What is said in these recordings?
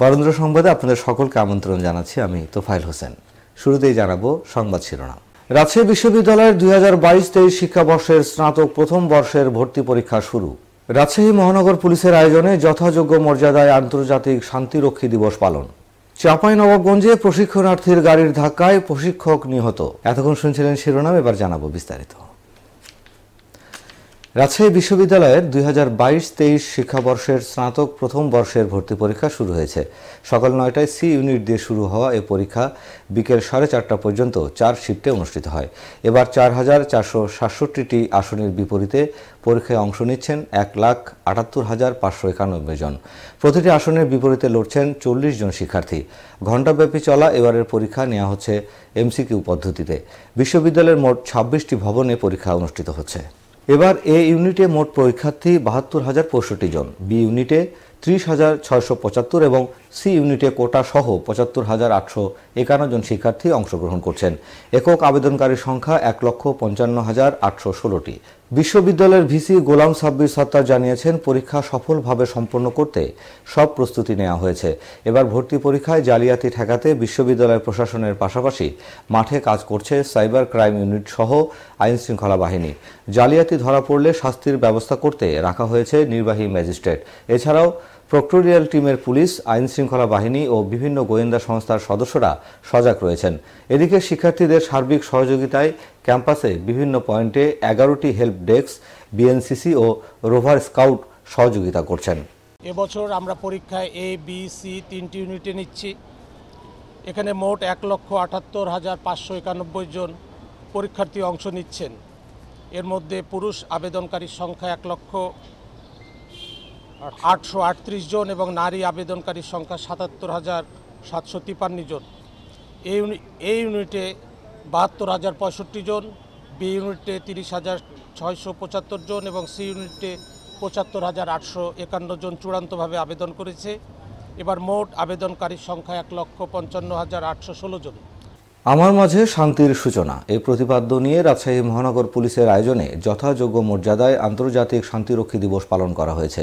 বরেন্দ্র সংবাদে আপনাদের সকলকে আমন্ত্রণ জানাচ্ছি আমি তোফাইল হোসেন শুরুতেই জানাবো সংবাদ শিরোনাম রাজশাহী বিশ্ববিদ্যালয়ের দুই হাজার বাইশ তেইশ শিক্ষাবর্ষের স্নাতক প্রথম বর্ষের ভর্তি পরীক্ষা শুরু রাজশাহী মহানগর পুলিশের আয়োজনে যথাযোগ্য মর্যাদায় আন্তর্জাতিক শান্তিরক্ষী দিবস পালন নবাবগঞ্জে প্রশিক্ষণার্থীর গাড়ির ধাক্কায় প্রশিক্ষক নিহত এতক্ষণ শুনছিলেন শিরোনাম এবার জানাবো বিস্তারিত রাজশাহী বিশ্ববিদ্যালয়ের দুই হাজার বাইশ তেইশ শিক্ষাবর্ষের স্নাতক প্রথম বর্ষের ভর্তি পরীক্ষা শুরু হয়েছে সকাল নয়টায় সি ইউনিট দিয়ে শুরু হওয়া এ পরীক্ষা বিকেল সাড়ে চারটা পর্যন্ত চার শিফটে অনুষ্ঠিত হয় এবার চার হাজার চারশো সাতষট্টিটি আসনের বিপরীতে পরীক্ষায় অংশ নিচ্ছেন এক লাখ আটাত্তর হাজার পাঁচশো একানব্বই জন প্রতিটি আসনের বিপরীতে লড়ছেন চল্লিশ জন শিক্ষার্থী ঘণ্টাব্যাপী চলা এবারের পরীক্ষা নেওয়া হচ্ছে এমসিকিউ পদ্ধতিতে বিশ্ববিদ্যালয়ের মোট ছাব্বিশটি ভবনে পরীক্ষা অনুষ্ঠিত হচ্ছে এবার এ ইউনিটে মোট পরীক্ষার্থী বাহাত্তর হাজার পঁয়ষট্টি জন বি ইউনিটে ত্রিশ হাজার ছয়শো পঁচাত্তর এবং সি ইউনিটে কোটা সহ পঁচাত্তর হাজার আটশো একান্ন জন শিক্ষার্থী অংশগ্রহণ করছেন একক আবেদনকারীর সংখ্যা এক লক্ষ পঞ্চান্ন হাজার আটশো ষোলোটি বিশ্ববিদ্যালয়ের ভিসি গোলাম সাব্বির সত্তার জানিয়েছেন পরীক্ষা সফলভাবে সম্পন্ন করতে সব প্রস্তুতি নেওয়া হয়েছে এবার ভর্তি পরীক্ষায় জালিয়াতি ঠেকাতে বিশ্ববিদ্যালয় প্রশাসনের পাশাপাশি মাঠে কাজ করছে সাইবার ক্রাইম ইউনিট সহ আইনশৃঙ্খলা বাহিনী জালিয়াতি ধরা পড়লে শাস্তির ব্যবস্থা করতে রাখা হয়েছে নির্বাহী ম্যাজিস্ট্রেট এছাড়াও প্রক্টোরিয়াল টিমের পুলিশ আইন শৃঙ্খলা বাহিনী ও বিভিন্ন গোয়েন্দা সংস্থার সদস্যরা সজাগ রয়েছেন এদিকে শিক্ষার্থীদের সার্বিক সহযোগিতায় ক্যাম্পাসে বিভিন্ন পয়েন্টে এগারোটি হেল্প ডেস্ক বিএনসিসি ও রোভার স্কাউট সহযোগিতা করছেন এবছর আমরা পরীক্ষায় এ বি সি তিনটি ইউনিটে নিচ্ছি এখানে মোট এক লক্ষ আটাত্তর হাজার পাঁচশো একানব্বই জন পরীক্ষার্থী অংশ নিচ্ছেন এর মধ্যে পুরুষ আবেদনকারীর সংখ্যা এক লক্ষ আটশো জন এবং নারী আবেদনকারীর সংখ্যা সাতাত্তর হাজার সাতশো তিপান্ন জন এই এই ইউনিটে বাহাত্তর হাজার পঁয়ষট্টি জন বি ইউনিটে তিরিশ হাজার ছয়শো পঁচাত্তর জন এবং সি ইউনিটে পঁচাত্তর হাজার আটশো একান্ন জন চূড়ান্তভাবে আবেদন করেছে এবার মোট আবেদনকারীর সংখ্যা এক লক্ষ পঞ্চান্ন হাজার আটশো ষোলো জন আমার মাঝে শান্তির সূচনা এই প্রতিপাদ্য নিয়ে রাজশাহী মহানগর পুলিশের আয়োজনে যথাযোগ্য মর্যাদায় আন্তর্জাতিক শান্তিরক্ষী দিবস পালন করা হয়েছে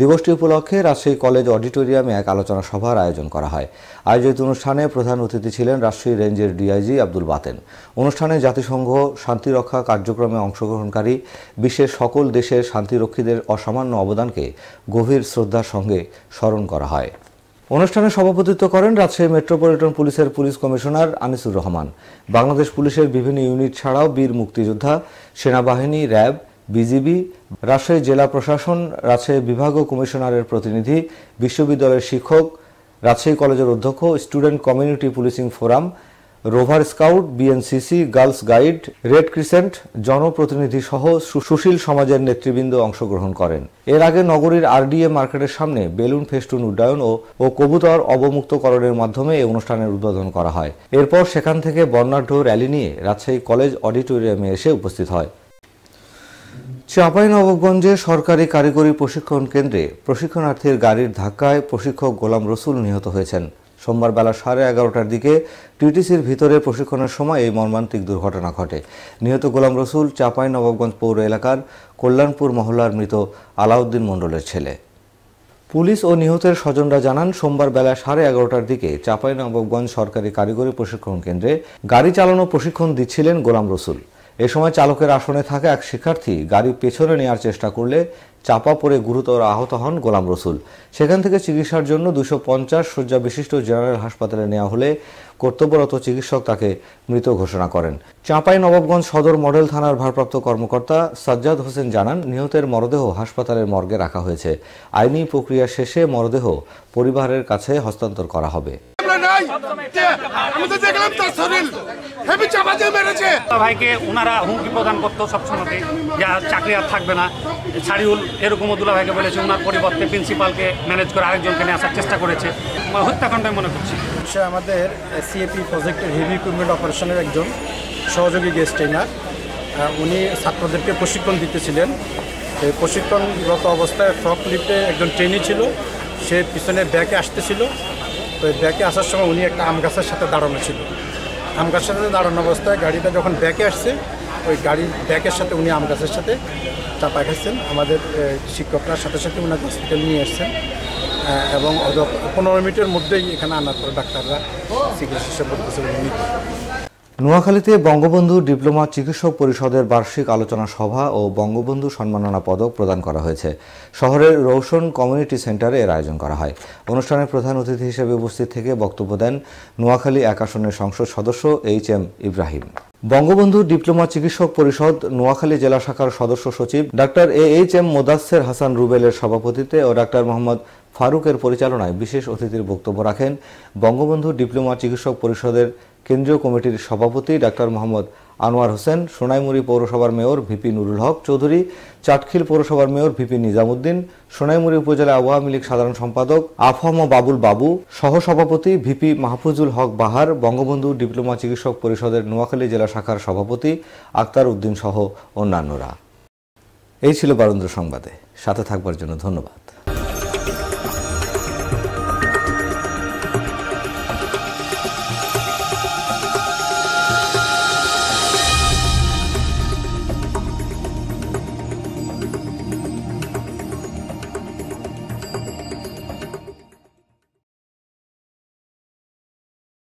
দিবসটি উপলক্ষে রাজশাহী কলেজ অডিটোরিয়ামে এক আলোচনা সভার আয়োজন করা হয় আয়োজিত অনুষ্ঠানে প্রধান অতিথি ছিলেন রাজশাহী রেঞ্জের ডিআইজি আব্দুল বাতেন অনুষ্ঠানে জাতিসংঘ শান্তিরক্ষা কার্যক্রমে অংশগ্রহণকারী বিশ্বের সকল দেশের শান্তিরক্ষীদের অসামান্য অবদানকে গভীর শ্রদ্ধার সঙ্গে স্মরণ করা হয় অনুষ্ঠানে সভাপতিত্ব করেন রাজশাহী মেট্রোপলিটন পুলিশের পুলিশ কমিশনার আনিসুর রহমান বাংলাদেশ পুলিশের বিভিন্ন ইউনিট ছাড়াও বীর মুক্তিযোদ্ধা সেনাবাহিনী র্যাব বিজিবি রাজশাহী জেলা প্রশাসন রাজশাহী বিভাগ ও কমিশনারের প্রতিনিধি বিশ্ববিদ্যালয়ের শিক্ষক রাজশাহী কলেজের অধ্যক্ষ student community policing forum rover scout BNCC girls guide red crescent জনপ্রতিনিধি সহ সুশীল সমাজের নেতৃবৃন্দ অংশগ্রহণ করেন এর আগে নগরীর আরডিএ মার্কেটের সামনে বেলুন ফেস্টুন উড্ডয়ন ও কবুতর অবমুক্তকরণের মাধ্যমে এই অনুষ্ঠানের উদ্বোধন করা হয় এরপর সেখান থেকে বর্ণাঢ্য র্যালি নিয়ে রাজশাহী কলেজ অডিটোরিয়ামে এসে উপস্থিত হয় নবগঞ্জে সরকারি কারিগরি প্রশিক্ষণ কেন্দ্রে প্রশিক্ষণার্থীর গাড়ির ধাক্কায় প্রশিক্ষক গোলাম রসুল নিহত হয়েছেন সোমবার বেলা সাড়ে এগারোটার দিকে টিটিসির ভিতরে প্রশিক্ষণের সময় এই মর্মান্তিক দুর্ঘটনা ঘটে নিহত গোলাম রসুল চাঁপাই নবাবগঞ্জ পৌর এলাকার কল্যাণপুর মহল্লার মৃত আলাউদ্দিন মণ্ডলের ছেলে পুলিশ ও নিহতের স্বজনরা জানান সোমবার বেলা সাড়ে এগারোটার দিকে নবাবগঞ্জ সরকারি কারিগরি প্রশিক্ষণ কেন্দ্রে গাড়ি চালানো প্রশিক্ষণ দিচ্ছিলেন গোলাম রসুল এ সময় চালকের আসনে থাকা এক শিক্ষার্থী গাড়ি পেছনে নেওয়ার চেষ্টা করলে চাপা পড়ে গুরুতর আহত হন গোলাম রসুল সেখান থেকে চিকিৎসার জন্য দুশো পঞ্চাশ শয্যা বিশিষ্ট জেনারেল হাসপাতালে নেওয়া হলে কর্তব্যরত চিকিৎসক তাকে মৃত ঘোষণা করেন চাঁপাই নবাবগঞ্জ সদর মডেল থানার ভারপ্রাপ্ত কর্মকর্তা সাজ্জাদ হোসেন জানান নিহতের মরদেহ হাসপাতালের মর্গে রাখা হয়েছে আইনি প্রক্রিয়া শেষে মরদেহ পরিবারের কাছে হস্তান্তর করা হবে কাজে মেরেছে ভাইকে ওনারা হুমকি প্রদান করতো সবসময়তে যা চাকরি আর থাকবে না সারিউল এরকম দুলা ভাইকে বলেছে ওনার পরিবর্তে প্রিন্সিপালকে ম্যানেজ করে আরেকজনকে নিয়ে আসার চেষ্টা করেছে হত্যাকাণ্ডই মনে করছি সে আমাদের সিএপি প্রজেক্টের হেভি ইকুইপমেন্ট অপারেশনের একজন সহযোগী গেস্ট ট্রেনার উনি ছাত্রদেরকে প্রশিক্ষণ দিতেছিলেন এই প্রশিক্ষণগত অবস্থায় ফ্রক লিফটে একজন ট্রেনি ছিল সে পিছনে ব্যাকে আসতেছিল তো ব্যাকে আসার সময় উনি একটা আম গাছের সাথে দাঁড়ানো ছিল আম গাছের সাথে দাঁড়ানো অবস্থায় গাড়িটা যখন ব্যাকে আসছে ওই গাড়ির ব্যাকের সাথে উনি আম গাছের সাথে চাপা খাচ্ছেন আমাদের শিক্ষকরা সাথে সাথে উনি হসপিটাল নিয়ে এসছেন এবং পনেরো মিনিটের মধ্যেই এখানে আনার পর ডাক্তাররা চিকিৎসা করতেছে নোয়াখালীতে বঙ্গবন্ধু ডিপ্লোমা চিকিৎসক পরিষদের বার্ষিক আলোচনা সভা ও বঙ্গবন্ধু সম্মাননা পদক প্রদান করা হয়েছে শহরের রৌশন কমিউনিটি সেন্টারে এর আয়োজন করা হয় অনুষ্ঠানে প্রধান অতিথি হিসেবে উপস্থিত থেকে বক্তব্য দেন নোয়াখালী একাশনের সংসদ সদস্য H M Ibrahim Bangabandhu diploma চিকিৎসক পরিষদ নোয়াখালী জেলা শাখার সদস্য সচিব doctor A H M Modasser Hasan রুবেলের সভাপতিত্বে ও ডাক্তার মোহাম্মদ ফারুকের পরিচালনায় বিশেষ অতিথির বক্তব্য রাখেন বঙ্গবন্ধু ডিপ্লোমা চিকিৎসক পরিষদের কেন্দ্রীয় কমিটির সভাপতি ডাক্তার মোহাম্মদ আনোয়ার হোসেন সোনাইমুড়ি পৌরসভার মেয়র ভিপি নুরুল হক চৌধুরী চাটখিল পৌরসভার মেয়র ভিপি নিজামুদ্দিন সোনাইমুড়ি উপজেলা আওয়ামী লীগ সাধারণ সম্পাদক আফহাম বাবুল বাবু সহসভাপতি ভিপি মাহফুজুল হক বাহার বঙ্গবন্ধু ডিপ্লোমা চিকিৎসক পরিষদের নোয়াখালী জেলা শাখার সভাপতি আক্তার উদ্দিন সহ অন্যান্যরা এই ছিল বারুন্দ্র সংবাদে সাথে থাকবার জন্য ধন্যবাদ